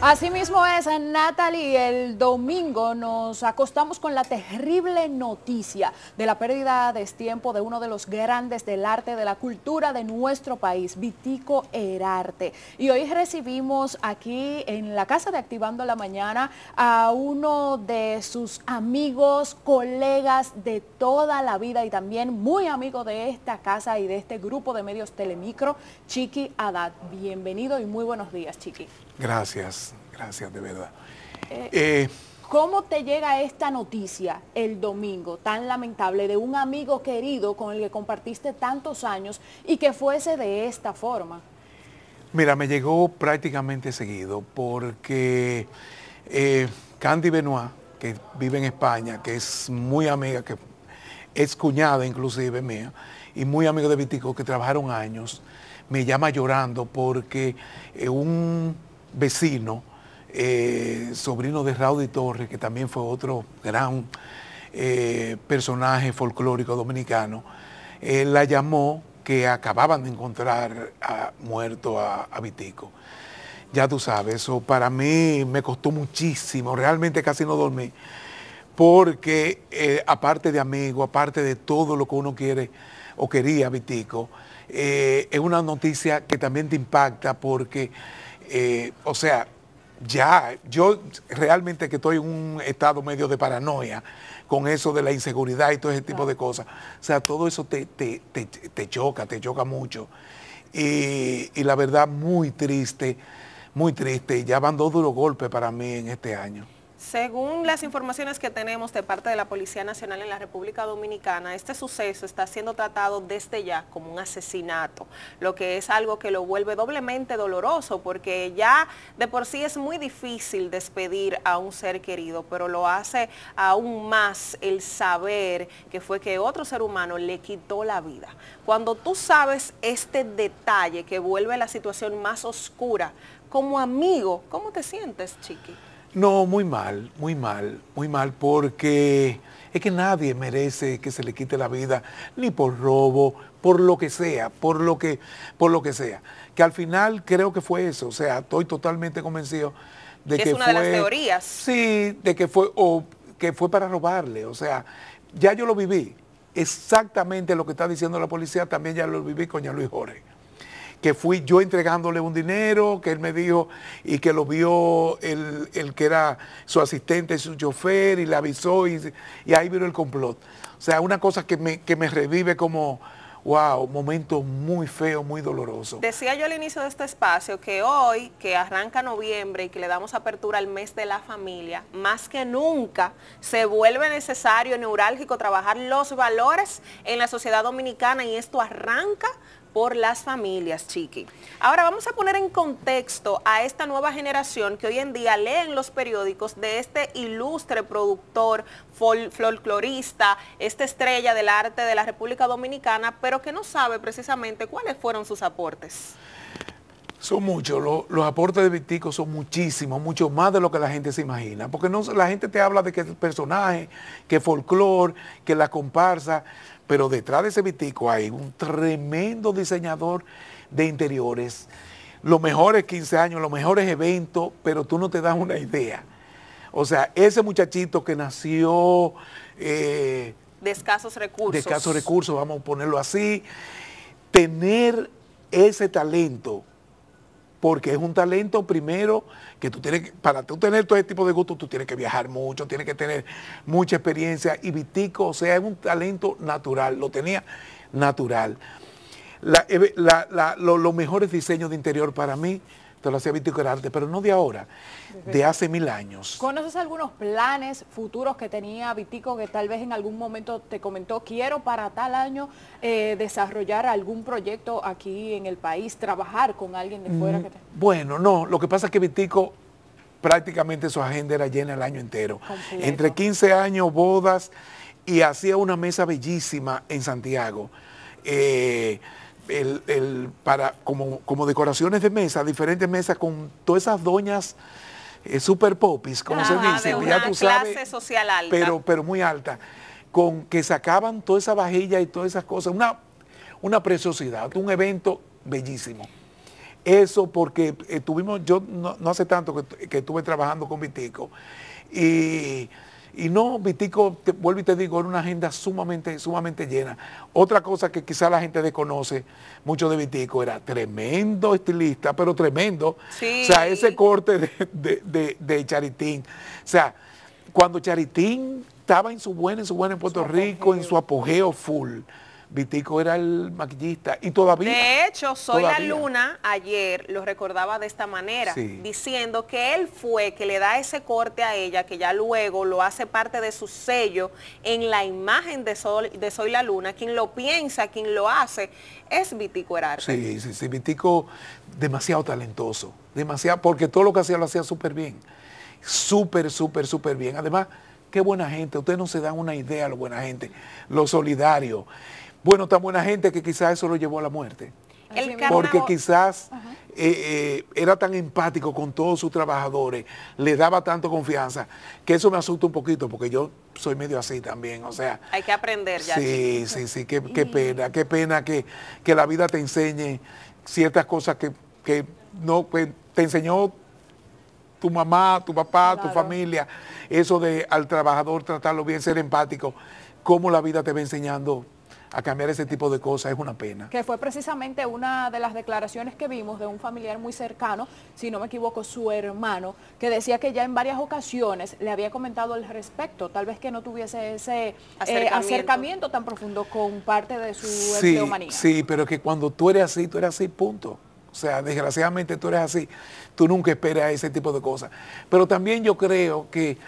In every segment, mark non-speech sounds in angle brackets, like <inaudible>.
Asimismo es, Natalie, el domingo nos acostamos con la terrible noticia de la pérdida de tiempo de uno de los grandes del arte, de la cultura de nuestro país, Vitico Herarte. Y hoy recibimos aquí en la casa de Activando la Mañana a uno de sus amigos, colegas de toda la vida y también muy amigo de esta casa y de este grupo de medios Telemicro, Chiqui Haddad. Bienvenido y muy buenos días, Chiqui. Gracias, gracias de verdad. Eh, eh, ¿Cómo te llega esta noticia el domingo tan lamentable de un amigo querido con el que compartiste tantos años y que fuese de esta forma? Mira, me llegó prácticamente seguido porque eh, Candy Benoit, que vive en España, que es muy amiga, que es cuñada inclusive mía, y muy amigo de Vitico, que trabajaron años, me llama llorando porque un vecino, eh, sobrino de y Torres, que también fue otro gran eh, personaje folclórico dominicano, eh, la llamó que acababan de encontrar muerto a, Vitico. Ya tú sabes, eso para mí me costó muchísimo, realmente casi no dormí porque aparte de amigo, aparte de todo lo que uno quiere o quería, Vitico, es una noticia que también te impacta porque eh, o sea, ya, yo realmente que estoy en un estado medio de paranoia con eso de la inseguridad y todo ese tipo de cosas. O sea, todo eso te, choca, te choca mucho. y, la verdad, muy triste, muy triste. Ya van dos duros golpes para mí en este año. Según las informaciones que tenemos de parte de la Policía Nacional en la República Dominicana, este suceso está siendo tratado desde ya como un asesinato, lo que es algo que lo vuelve doblemente doloroso porque ya de por sí es muy difícil despedir a un ser querido, pero lo hace aún más el saber que fue que otro ser humano le quitó la vida. Cuando tú sabes este detalle que vuelve la situación más oscura, como amigo, ¿cómo te sientes, Chiqui? No, muy mal, muy mal, muy mal, porque es que nadie merece que se le quite la vida, ni por robo, por lo que sea, por lo que, por lo que sea. Que al final creo que fue eso, o sea, estoy totalmente convencido de que, es una de las teorías. Sí, de que fue, o que fue para robarle, o sea, ya yo lo viví. Exactamente lo que está diciendo la policía también ya lo viví con ya Luis Jorge que fui yo entregándole un dinero, que él me dijo y que lo vio el, que era su asistente, su chofer, y le avisó y, ahí vino el complot. O sea, una cosa que me, que me revive como, wow, momento muy feo, muy doloroso. Decía yo al inicio de este espacio que hoy, que arranca noviembre y que le damos apertura al mes de la familia, más que nunca se vuelve necesario, neurálgico, trabajar los valores en la sociedad dominicana y esto arranca por las familias, Chiqui. Ahora vamos a poner en contexto a esta nueva generación que hoy en día leen los periódicos de este ilustre productor, folclorista, esta estrella del arte de la República Dominicana, pero que no sabe precisamente cuáles fueron sus aportes. Son muchos, los aportes de Vitico son muchísimos, mucho más de lo que la gente se imagina, porque no, la gente te habla de que el personaje, que folclore, que la comparsa, pero detrás de ese Vitico hay un tremendo diseñador de interiores, los mejores 15 años, los mejores eventos, pero tú no te das una idea. O sea, ese muchachito que nació... Eh, de escasos recursos. De escasos recursos, vamos a ponerlo así, tener ese talento porque es un talento primero que tú tienes, para tú tener todo este tipo de gusto, tú tienes que viajar mucho, tienes que tener mucha experiencia y Vitico, o sea, es un talento natural, lo tenía natural. Eh, los mejores diseños de interior para mí lo hacía Vitico Arte, pero no de ahora, de hace mil años. ¿Conoces algunos planes futuros que tenía Vitico que tal vez en algún momento te comentó, quiero para tal año eh, desarrollar algún proyecto aquí en el país, trabajar con alguien de fuera? Mm, bueno, no, lo que pasa es que Vitico prácticamente su agenda era llena el año entero. Entre 15 años, bodas, y hacía una mesa bellísima en Santiago. Eh, el, para, como, decoraciones de mesa, diferentes mesas con todas esas doñas eh, super popis, como se dice, de pues clase social alta. Pero, pero muy alta, con que sacaban toda esa vajilla y todas esas cosas, una, una preciosidad, un evento bellísimo. Eso porque eh, tuvimos, yo no, hace tanto que, estuve trabajando con Vitico y y no, Vitico, vuelvo y te digo, era una agenda sumamente, sumamente llena. Otra cosa que quizá la gente desconoce mucho de Vitico, era tremendo estilista, pero tremendo. O sea, ese corte de, Charitín. O sea, cuando Charitín estaba en su buena, en su buena en Puerto Rico, en su apogeo full Vitico era el maquillista y todavía... De hecho, Soy la Luna ayer lo recordaba de esta manera, diciendo que él fue que le da ese corte a ella, que ya luego lo hace parte de su sello en la imagen de, de Soy la Luna, quien lo piensa, quien lo hace, es Vitico Herarte. Sí, sí, sí, Vitico demasiado talentoso, demasiado, porque todo lo que hacía lo hacía súper bien, súper, súper, súper bien. Además, qué buena gente, ustedes no se dan una idea, lo buena gente, lo solidario bueno, tan buena gente que quizás eso lo llevó a la muerte. porque quizás eh, eh, era tan empático con todos sus trabajadores, le daba tanto confianza, que eso me asusta un poquito, porque yo soy medio así también, o sea. Hay que aprender ya. Sí, sí, sí, qué, pena, qué pena que, la vida te enseñe ciertas cosas que, no te enseñó tu mamá, tu papá, tu familia, eso de al trabajador tratarlo bien, ser empático, cómo la vida te va enseñando a cambiar ese tipo de cosas, es una pena. Que fue precisamente una de las declaraciones que vimos de un familiar muy cercano, si no me equivoco, su hermano, que decía que ya en varias ocasiones le había comentado al respecto, tal vez que no tuviese ese eh, acercamiento, tan profundo con parte de su sí, Sí, pero que cuando tú eres así, tú eres así, punto. O sea, desgraciadamente tú eres así. Tú nunca esperas ese tipo de cosas. Pero también yo creo que,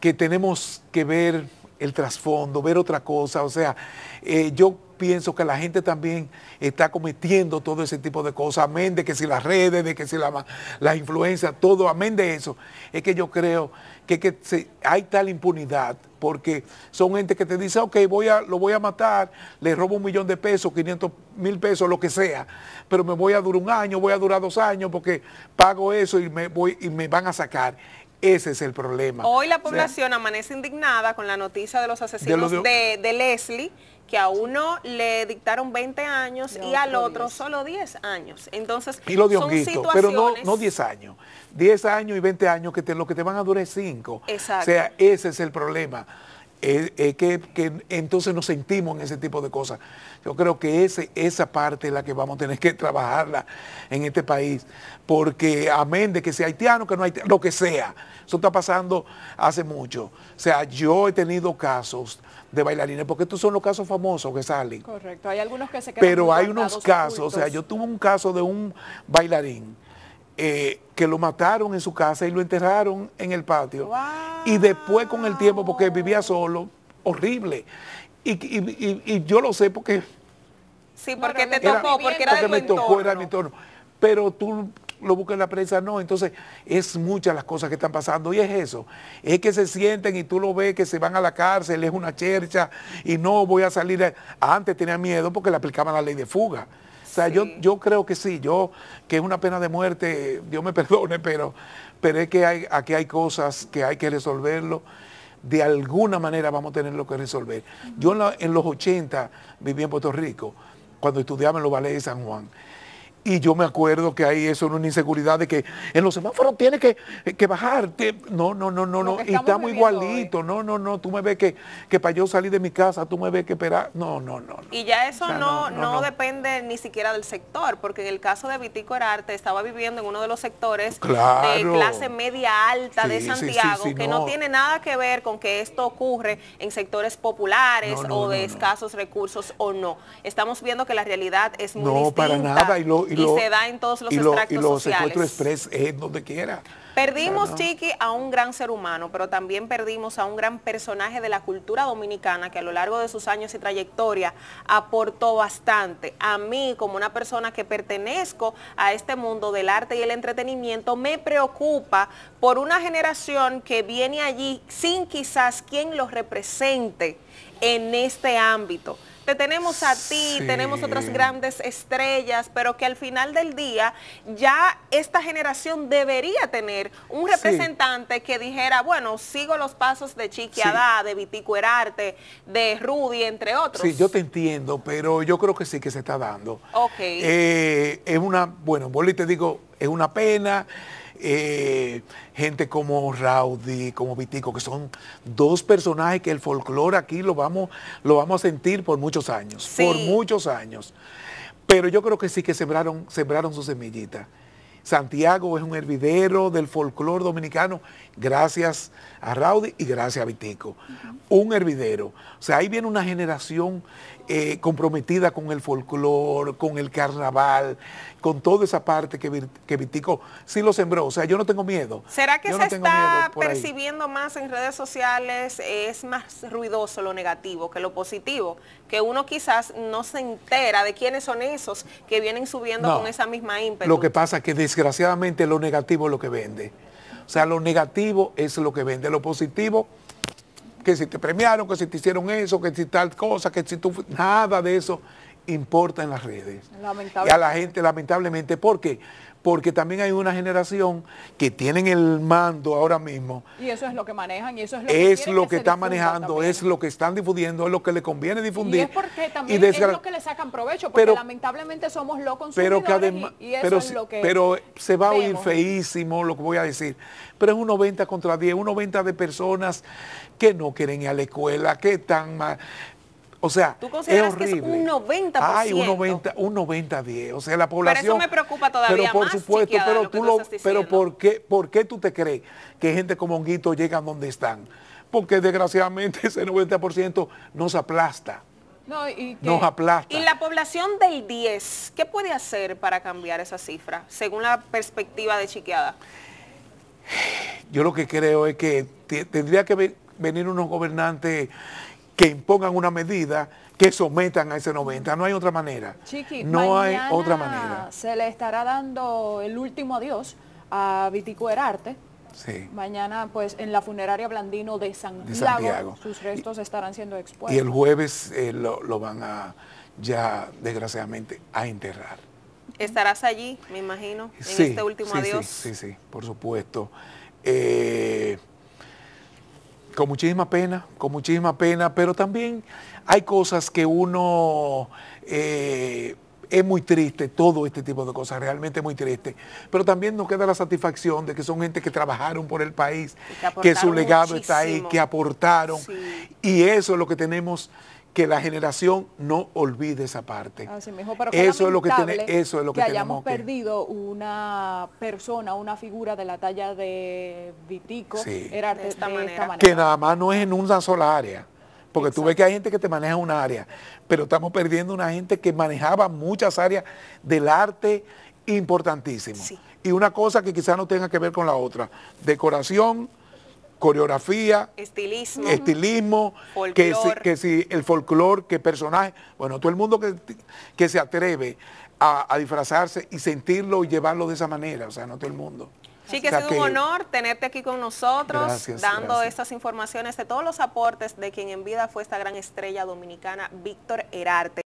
que tenemos que ver el trasfondo, ver otra cosa. O sea, eh, yo pienso que la gente también está cometiendo todo ese tipo de cosas, amén de que si las redes, de que si las la influencias, todo, amén de eso. Es que yo creo que, hay tal impunidad, porque son gente que te dice, ok, voy a, lo voy a matar, le robo un millón de pesos, 500 mil pesos, lo que sea, pero me voy a durar un año, voy a durar dos años, porque pago eso y me, voy, y me van a sacar ese es el problema. Hoy la población amanece indignada con la noticia de los asesinos de, Leslie, que a uno le dictaron 20 años y al otro solo 10 años. Entonces, y lo dio son situaciones... Pero no, no 10 años. 10 años y 20 años, que te, lo que te van a durar es 5. O sea, ese es el problema es que, entonces nos sentimos en ese tipo de cosas. Yo creo que ese, esa parte es la que vamos a tener que trabajarla en este país, porque amén de que sea haitiano, que no haitiano, lo que sea, eso está pasando hace mucho. O sea, yo he tenido casos de bailarines, porque estos son los casos famosos que salen. Correcto, hay algunos que se quedan Pero hay unos casos, o sea, yo tuve un caso de un bailarín eh, que lo mataron en su casa y lo enterraron en el patio. Y después con el tiempo, porque vivía solo, horrible. Y, yo lo sé porque... Sí, porque te tocó, porque era mi entorno. Pero tú lo buscas en la prensa, no. Entonces, es muchas las cosas que están pasando. Y es eso. Es que se sienten y tú lo ves que se van a la cárcel, es una chercha y no voy a salir. Antes tenía miedo porque le aplicaban la ley de fuga. O sea, yo, creo que sí, yo que es una pena de muerte, Dios me <laughs> perdone, pero, pero es que hay, aquí hay cosas que hay que resolverlo. De alguna manera vamos a tenerlo que resolver. Yo en, los 80 viví en Puerto Rico, cuando estudiaba en los Valles de San Juan. Y yo me acuerdo que ahí eso, una inseguridad de que en los semáforos tiene que, que bajar. No, no, no, no, no. Y estamos igualitos. No, no, no. Tú me ves que, que para yo salir de mi casa, tú me ves que esperar. No, no, no, Y ya eso no, no, depende ni siquiera del sector, porque en el caso de Vitico Arte estaba viviendo en uno de los sectores de clase media alta de Santiago, que no. tiene nada que ver con que esto ocurre en sectores populares o de escasos recursos o no. Estamos viendo que la realidad es muy no, No, para nada y, se da en todos los extractos y sociales. express es eh, donde quiera. Perdimos, Chiqui, a un gran ser humano, pero también perdimos a un gran personaje de la cultura dominicana que a lo largo de sus años y trayectoria aportó bastante. A mí, como una persona que pertenezco a este mundo del arte y el entretenimiento, me preocupa por una generación que viene allí sin quizás quien los represente en este ámbito te tenemos a ti, tenemos otras grandes estrellas, pero que al final del día ya esta generación debería tener un representante que dijera, bueno, sigo los pasos de Chiqui de Vitico Herarte, de Rudy, entre otros. Sí, yo te entiendo, pero yo creo que sí que se está dando. Ok. Eh, es una, bueno, y te digo, es una pena. Eh, gente como Rowdy, como Vitico, que son dos personajes que el folclore aquí lo vamos, lo vamos a sentir por muchos años, por muchos años. Pero yo creo que sí que sembraron, sembraron su semillita. Santiago es un hervidero del folclore dominicano, gracias a Rowdy y gracias a Vitico. Un hervidero. O sea, ahí viene una generación eh, comprometida con el folclore, con el carnaval, con toda esa parte que, que, Vitico sí lo sembró. O sea, yo no tengo miedo. ¿Será que se está percibiendo más en redes sociales? Es más ruidoso lo negativo que lo positivo, que uno quizás no se entera de quiénes son esos que vienen subiendo con esa misma ímpetu. Lo que pasa es que desgraciadamente lo negativo es lo que vende. O sea, lo negativo es lo que vende, lo positivo que si te premiaron, que si te hicieron eso, que si tal cosa, que si tú... Nada de eso importa en las redes. Y a la gente, lamentablemente, ¿por qué? Porque también hay una generación que tienen el mando ahora mismo. Y eso es lo que manejan y eso es lo que, es lo que, están manejando, es lo que están difundiendo, es lo que le conviene difundir. Y es porque también es lo que le sacan provecho, porque pero, lamentablemente somos locos consumidores pero pero, es Pero se va a oír feísimo lo que voy a decir, pero es un 90 contra 10, un 90 de personas que no quieren ir a la escuela, que están mal o sea, ¿Tú consideras es horrible. que un 90%? Ay, un 90, un 10. O sea, la población... Pero eso me preocupa todavía Pero por supuesto, pero tú, lo, pero ¿por qué, ¿por tú te crees que gente como Honguito llegan donde están? Porque desgraciadamente <laughs> ese 90% nos aplasta. No, ¿y Nos aplasta. Y la población del 10, ¿qué puede hacer para cambiar esa cifra, según la perspectiva de Chiqueada? <sighs> Yo lo que creo es que tendría que venir unos gobernantes que impongan una medida que sometan a ese 90. Mm. No hay otra manera. Chiqui, no hay otra manera. Se le estará dando el último adiós a Vitico Herarte. Sí. Mañana, pues, en la funeraria Blandino de, San Santiago, sus restos estarán siendo expuestos. Y el jueves eh, lo, van a, ya, desgraciadamente, a enterrar. Estarás allí, me imagino, en este último adiós. Sí, sí, sí, por supuesto. Eh, con muchísima pena, con muchísima pena, pero también hay cosas que uno... Eh, es muy triste todo este tipo de cosas, realmente muy triste. Pero también nos queda la satisfacción de que son gente que trabajaron por el país, que, su legado está ahí, que aportaron. Y eso es lo que tenemos que la generación no olvide esa parte. eso, es lo que tiene, eso es que, hayamos perdido una persona, una figura de la talla de Vitico, Que nada más no es en una sola área, porque tú ves que hay gente que te maneja una área, pero estamos perdiendo una gente que manejaba muchas áreas del arte importantísimo. Y una cosa que quizás no tenga que ver con la otra, decoración, coreografía, estilismo, estilismo que, si, que si el folclore, que personaje, bueno, todo el mundo que, que se atreve a, disfrazarse y sentirlo y llevarlo de esa manera, o sea, no todo el mundo. Sí, que es un honor tenerte aquí con nosotros, dando estas informaciones de todos los aportes de quien en vida fue esta gran estrella dominicana, Víctor Herarte.